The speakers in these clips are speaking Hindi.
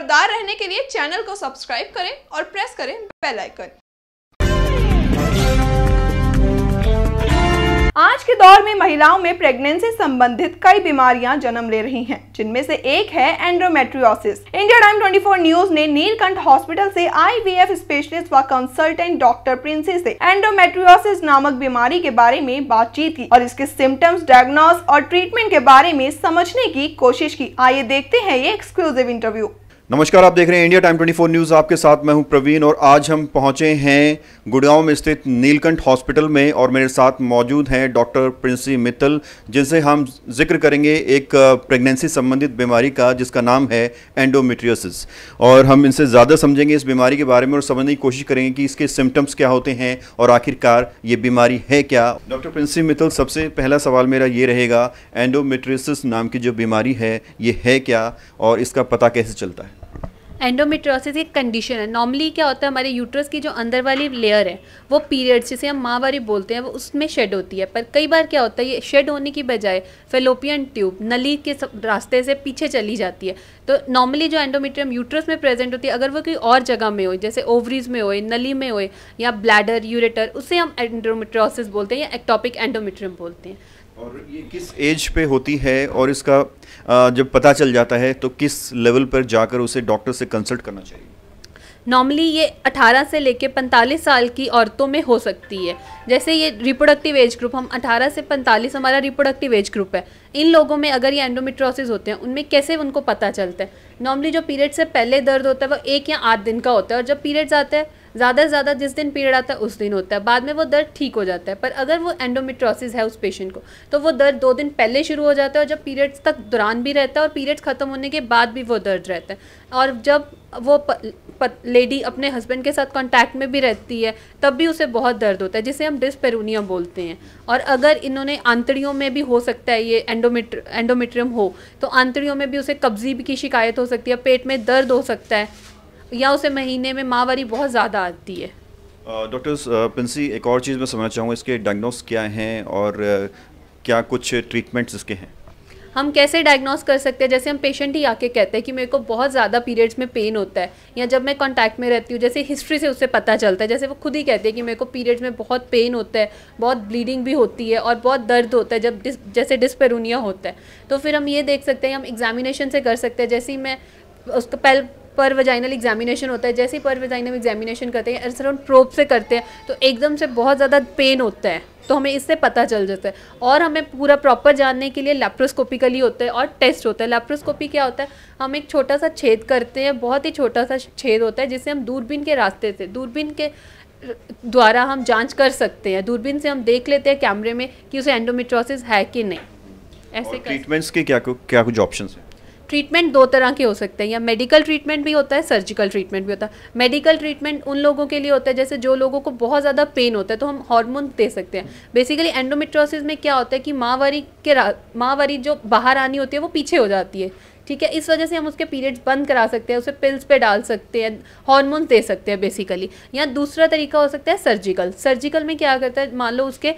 खबरदार रहने के लिए चैनल को सब्सक्राइब करें और प्रेस करें बेल आइकन आज के दौर में महिलाओं में प्रेगनेंसी संबंधित कई बीमारियां जन्म ले रही हैं, जिनमें से एक है एंड्रोमेट्रियोसिस इंडिया टाइम 24 न्यूज ने नीलकंठ हॉस्पिटल से आईवीएफ स्पेशलिस्ट व कंसल्टेंट डॉक्टर प्रिंसी से एंड्रोमेट्रियोसिस नामक बीमारी के बारे में बातचीत की और इसके सिम्टम्स डायग्नोस और ट्रीटमेंट के बारे में समझने की कोशिश की आइए देखते हैं ये एक्सक्लूसिव इंटरव्यू नमस्कार आप देख रहे हैं इंडिया टाइम 24 न्यूज़ आपके साथ मैं हूं प्रवीण और आज हम पहुंचे हैं गुड़गांव में स्थित नीलकंठ हॉस्पिटल में और मेरे साथ मौजूद हैं डॉक्टर प्रिंसी मित्तल जिनसे हम जिक्र करेंगे एक प्रेगनेंसी संबंधित बीमारी का जिसका नाम है एंडोमेट्रियोसिस और हम इनसे ज़्यादा समझेंगे इस बीमारी के बारे में और समझने की कोशिश करेंगे कि इसके सिम्टम्स क्या होते हैं और आखिरकार ये बीमारी है क्या डॉक्टर प्रिंसी मित्तल सबसे पहला सवाल मेरा ये रहेगा एंडोमेट्रियोसिस नाम की जो बीमारी है ये है क्या और इसका पता कैसे चलता है एंडोमेट्रोसिस एक कंडीशन है नॉर्मली क्या होता है हमारे यूट्रस की जो अंदर वाली लेयर है वो पीरियड्स जिसे हम वाली बोलते हैं वो उसमें शेड होती है पर कई बार क्या होता है ये शेड होने की बजाय फेलोपियन ट्यूब नली के रास्ते से पीछे चली जाती है तो नॉर्मली जो एंडोमेट्रियम यूट्रस में प्रेजेंट होती है अगर वो कोई और जगह में हो जैसे ओवरीज में होए नली में होए या ब्लैडर यूरेटर उसे हम एंडोमेट्रोसिस बोलते हैं या एक्टॉपिक एंडोमेट्रियम बोलते हैं और ये किस एज पे होती है और इसका जब पता चल जाता है तो किस लेवल पर जाकर उसे डॉक्टर से कंसल्ट करना चाहिए नॉर्मली ये 18 से लेके 45 साल की औरतों में हो सकती है जैसे ये रिप्रोडक्टिव एज ग्रुप हम 18 से 45 हमारा रिप्रोडक्टिव एज ग्रुप है इन लोगों में अगर ये एंडोमेट्रोसिस होते हैं उनमें कैसे उनको पता चलता है नॉर्मली जो पीरियड से पहले दर्द होता है वो एक या आठ दिन का होता है और जब पीरियड्स आते हैं ज़्यादा से ज़्यादा जिस दिन पीरियड आता है उस दिन होता है बाद में वो दर्द ठीक हो जाता है पर अगर वो एंडोमेट्रोसिस है उस पेशेंट को तो वो दर्द दो दिन पहले शुरू हो जाता है और जब पीरियड्स तक दौरान भी रहता है और पीरियड्स ख़त्म होने के बाद भी वो दर्द रहता है और जब वो प, प, लेडी अपने हस्बैंड के साथ कॉन्टैक्ट में भी रहती है तब भी उसे बहुत दर्द होता है जिसे हम डिस्पेरूनिया बोलते हैं और अगर इन्होंने आंतड़ियों में भी हो सकता है ये एंडोमिट एंडोमेट्रियम हो तो आंतड़ियों में भी उसे कब्जी की शिकायत हो सकती है पेट में दर्द हो सकता है या उसे महीने में माहवारी बहुत ज़्यादा आती है डॉक्टर पिंसी एक और चीज़ मैं समझना चाहूँगा इसके डायग्नोस क्या हैं और क्या कुछ ट्रीटमेंट्स इसके हैं हम कैसे डायग्नोस कर सकते हैं जैसे हम पेशेंट ही आके कहते हैं कि मेरे को बहुत ज़्यादा पीरियड्स में पेन होता है या जब मैं कांटेक्ट में रहती हूँ जैसे हिस्ट्री से उससे पता चलता है जैसे वो खुद ही कहते हैं कि मेरे को पीरियड्स में बहुत पेन होता है बहुत ब्लीडिंग भी होती है और बहुत दर्द होता है जब डिस, जैसे डिस्पेरूनिया होता है तो फिर हम ये देख सकते हैं हम एग्जामिनेशन से कर सकते हैं जैसे ही मैं उसका पहले पर वजाइनल एग्जामिनेशन होता है जैसे ही पर वजाइनल एग्जामिनेशन करते हैं अल्ट्रासाउंड प्रोब से करते हैं तो एकदम से बहुत ज़्यादा पेन होता है तो हमें इससे पता चल जाता है और हमें पूरा प्रॉपर जानने के लिए लेप्रोस्कोपिकली होता है और टेस्ट होता है लेप्रोस्कोपी क्या होता है हम एक छोटा सा छेद करते हैं बहुत ही छोटा सा छेद होता है जिसे हम दूरबीन के रास्ते से दूरबीन के द्वारा हम जांच कर सकते हैं दूरबीन से हम देख लेते हैं कैमरे में कि उसे एंडोमेट्रोसिस है कि नहीं ऐसे ट्रीटमेंट्स के क्या क्या कुछ ऑप्शन हैं ट्रीटमेंट दो तरह के हो सकते हैं या मेडिकल ट्रीटमेंट भी होता है सर्जिकल ट्रीटमेंट भी होता है मेडिकल ट्रीटमेंट उन लोगों के लिए होता है जैसे जो लोगों को बहुत ज़्यादा पेन होता है तो हम हार्मोन दे सकते हैं बेसिकली एंडोमेट्रोसिस में क्या होता है कि माँवारी के माँवारी जो बाहर आनी होती है वो पीछे हो जाती है ठीक है इस वजह से हम उसके पीरियड्स बंद करा सकते हैं उसे पिल्स पे डाल सकते हैं हॉर्मोन्स दे सकते हैं बेसिकली या दूसरा तरीका हो सकता है सर्जिकल सर्जिकल में क्या करता है मान लो उसके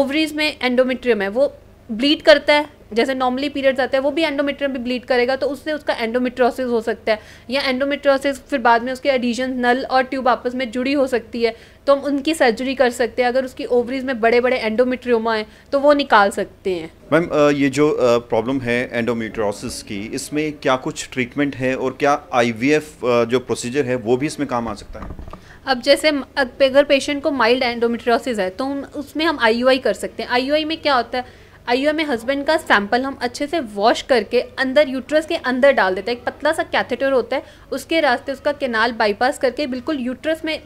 ओवरीज में एंडोमेट्रियम है वो ब्लीड करता है जैसे नॉर्मली पीरियड्स आते हैं वो भी एंडोमेट्रियम भी ब्लीड करेगा तो उससे उसका एंडोमेट्रोसिस हो सकता है या एंडोमेट्रोसिस फिर बाद में उसके एडिशन नल और ट्यूब आपस में जुड़ी हो सकती है तो हम उनकी सर्जरी कर सकते हैं अगर उसकी ओवरीज में बड़े बड़े एंडोमेट्रियोमा हैं तो वो निकाल सकते हैं मैम ये जो प्रॉब्लम है एंडोमेट्रोसिस की इसमें क्या कुछ ट्रीटमेंट है और क्या आई जो प्रोसीजर है वो भी इसमें काम आ सकता है अब जैसे अगर पेशेंट को माइल्ड एंडोमेट्रोसिस है तो उसमें हम आई कर सकते हैं आई में क्या होता है आइए में हस्बैंड का सैंपल हम अच्छे से वॉश करके अंदर यूट्रस के अंदर डाल देते हैं एक पतला सा कैथेटर होता है उसके रास्ते उसका केनाल बाईपास करके बिल्कुल यूट्रस में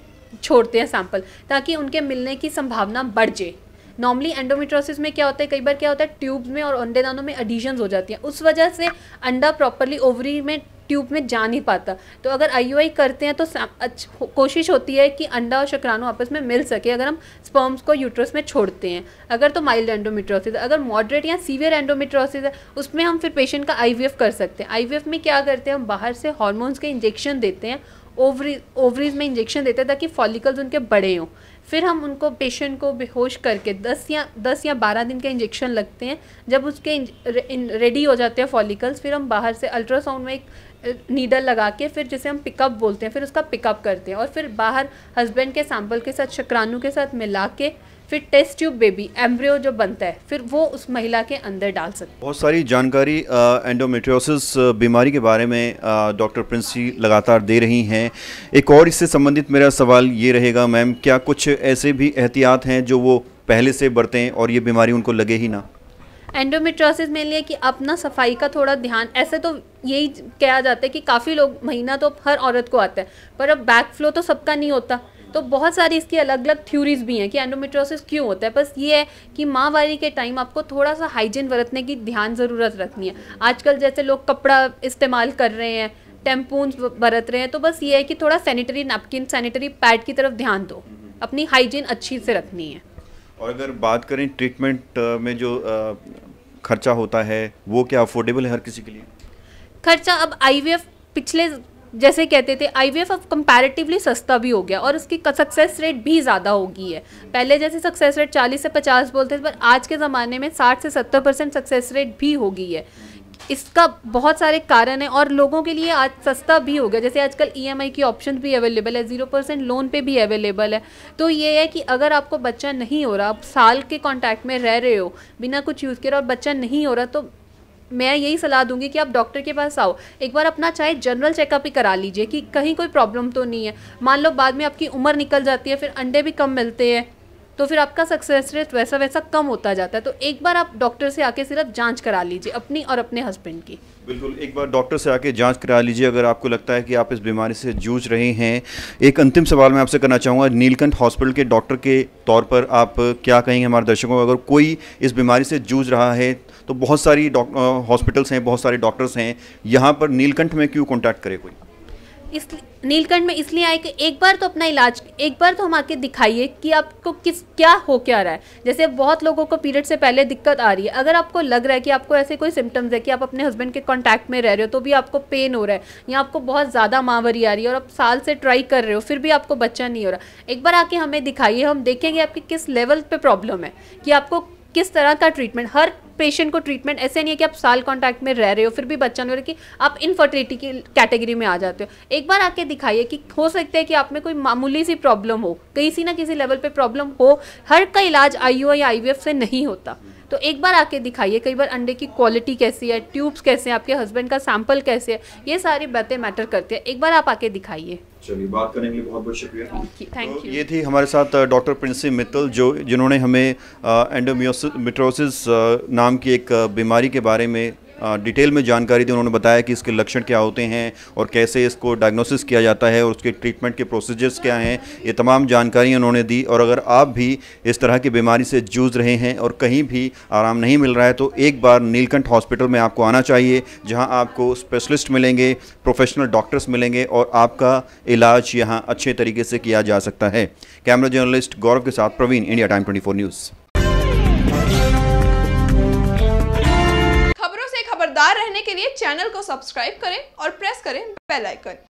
छोड़ते हैं सैंपल ताकि उनके मिलने की संभावना बढ़ जाए नॉर्मली एंडोमेट्रोसिस में क्या होता है कई बार क्या होता है ट्यूब्स में और अंडे दानों में एडिशंस हो जाती हैं उस वजह से अंडा प्रॉपरली ओवरी में ट्यूब में जा नहीं पाता तो अगर आई करते हैं तो कोशिश होती है कि अंडा और शक्राणु आपस में मिल सके अगर हम स्पर्म्स को यूट्रस में छोड़ते हैं अगर तो माइल्ड एंडोमेट्रोसिस अगर मॉडरेट या सीवियर एंडोमेट्रोसिस है उसमें हम फिर पेशेंट का आई कर सकते हैं आई में क्या करते हैं हम बाहर से हॉर्मोन्स के इंजेक्शन देते हैं ओवरी ओवरीज में इंजेक्शन देते हैं ताकि फॉलिकल्स उनके बड़े हों फिर हम उनको पेशेंट को बेहोश करके 10 या 10 या 12 दिन के इंजेक्शन लगते हैं जब उसके रेडी हो जाते हैं फॉलिकल्स फिर हम बाहर से अल्ट्रासाउंड में एक नीडल लगा के फिर जिसे हम पिकअप बोलते हैं फिर उसका पिकअप करते हैं और फिर बाहर हस्बैंड के सैम्पल के साथ शक्रानु के साथ मिला के फिर टेस्ट ट्यूब बेबी एम्ब्रियो जो बनता है फिर वो उस महिला के अंदर डाल सकते हैं बहुत सारी जानकारी एंडोमेट्रियोसिस बीमारी के बारे में डॉक्टर प्रिंसी लगातार दे रही हैं एक और इससे संबंधित मेरा सवाल ये रहेगा मैम क्या कुछ ऐसे भी एहतियात हैं जो वो पहले से बरतें और ये बीमारी उनको लगे ही ना एंडोमेट्रोसिस मेनली है कि अपना सफाई का थोड़ा ध्यान ऐसे तो यही कहा जाता है कि काफ़ी लोग महीना तो हर औरत को आता है पर अब बैक फ्लो तो सबका नहीं होता तो बहुत सारी इसकी अलग अलग थ्योरीज भी हैं कि एंडोमेट्रोसिस क्यों होता है बस ये है कि माहवारी के टाइम आपको थोड़ा सा हाइजीन बरतने की ध्यान ज़रूरत रखनी है आजकल जैसे लोग कपड़ा इस्तेमाल कर रहे हैं टेम्पून बरत रहे हैं तो बस ये है कि थोड़ा सैनिटरी नैपकिन सैनिटरी पैड की तरफ ध्यान दो अपनी हाइजीन अच्छी से रखनी है और अगर बात करें ट्रीटमेंट में जो खर्चा होता है वो क्या अफोर्डेबल है हर किसी के लिए खर्चा अब आई पिछले जैसे कहते थे आई अब कंपैरेटिवली सस्ता भी हो गया और उसकी सक्सेस रेट भी ज़्यादा हो गई है पहले जैसे सक्सेस रेट 40 से 50 बोलते थे पर आज के ज़माने में 60 से 70 परसेंट सक्सेस रेट भी हो गई है इसका बहुत सारे कारण हैं और लोगों के लिए आज सस्ता भी हो गया जैसे आजकल ईएमआई e की ऑप्शन भी अवेलेबल है ज़ीरो परसेंट लोन पे भी अवेलेबल है तो ये है कि अगर आपको बच्चा नहीं हो रहा आप साल के कॉन्टैक्ट में रह रहे हो बिना कुछ यूज़ के और बच्चा नहीं हो रहा तो मैं यही सलाह दूंगी कि आप डॉक्टर के पास आओ एक बार अपना चाहे जनरल चेकअप ही करा लीजिए कि कहीं कोई प्रॉब्लम तो नहीं है मान लो बाद में आपकी उम्र निकल जाती है फिर अंडे भी कम मिलते हैं तो फिर आपका सक्सेस रेट वैसा वैसा कम होता जाता है तो एक बार आप डॉक्टर से आके सिर्फ जाँच करा लीजिए अपनी और अपने हस्बैंड की बिल्कुल एक बार डॉक्टर से आके जांच करा लीजिए अगर आपको लगता है कि आप इस बीमारी से जूझ रहे हैं एक अंतिम सवाल मैं आपसे करना चाहूँगा नीलकंठ हॉस्पिटल के डॉक्टर के तौर पर आप क्या कहेंगे हमारे दर्शकों को अगर कोई इस बीमारी से जूझ रहा है तो बहुत सारी हॉस्पिटल्स हैं बहुत सारे डॉक्टर्स हैं यहाँ पर नीलकंठ में क्यों कॉन्टैक्ट करे कोई इस नीलकंठ में इसलिए आए कि एक बार तो अपना इलाज एक बार तो हम आके दिखाइए कि आपको किस क्या हो क्या रहा है जैसे बहुत लोगों को पीरियड से पहले दिक्कत आ रही है अगर आपको लग रहा है कि आपको ऐसे कोई सिम्टम्स है कि आप अपने हस्बैंड के कॉन्टैक्ट में रह रहे हो तो भी आपको पेन हो रहा है या आपको बहुत ज़्यादा मावरी आ रही है और आप साल से ट्राई कर रहे हो फिर भी आपको बच्चा नहीं हो रहा एक बार आके हमें दिखाइए हम देखेंगे आपकी किस लेवल पर प्रॉब्लम है कि आपको किस तरह का ट्रीटमेंट हर पेशेंट को ट्रीटमेंट ऐसे नहीं है कि आप साल कॉन्टैक्ट में रह रहे हो फिर भी बच्चा नहीं कि आप इनफर्टिलिटी की कैटेगरी में आ जाते हो एक बार आके दिखाइए कि हो सकता है कि आप में कोई मामूली सी प्रॉब्लम हो किसी ना किसी लेवल पर प्रॉब्लम हो हर का इलाज आई या आई से नहीं होता तो एक बार आके दिखाइए कई बार अंडे की क्वालिटी कैसी है ट्यूब्स कैसे हैं आपके हस्बैंड का सैंपल कैसे है ये सारी बातें मैटर करती है एक बार आप आके दिखाइए चलिए बात करने के लिए बहुत बहुत शुक्रिया थैंक यू तो ये थी हमारे साथ डॉक्टर प्रिंसी मित्तल जो जिन्होंने हमें एंडोमियोसिस नाम की एक बीमारी के बारे में डिटेल में जानकारी दी उन्होंने बताया कि इसके लक्षण क्या होते हैं और कैसे इसको डायग्नोसिस किया जाता है और उसके ट्रीटमेंट के प्रोसीजर्स क्या हैं ये तमाम जानकारी उन्होंने दी और अगर आप भी इस तरह की बीमारी से जूझ रहे हैं और कहीं भी आराम नहीं मिल रहा है तो एक बार नीलकंठ हॉस्पिटल में आपको आना चाहिए जहाँ आपको स्पेशलिस्ट मिलेंगे प्रोफेशनल डॉक्टर्स मिलेंगे और आपका इलाज यहाँ अच्छे तरीके से किया जा सकता है कैमरा जर्नलिस्ट गौरव के साथ Praveen India Time twenty News के लिए चैनल को सब्सक्राइब करें और प्रेस करें बेल आइकन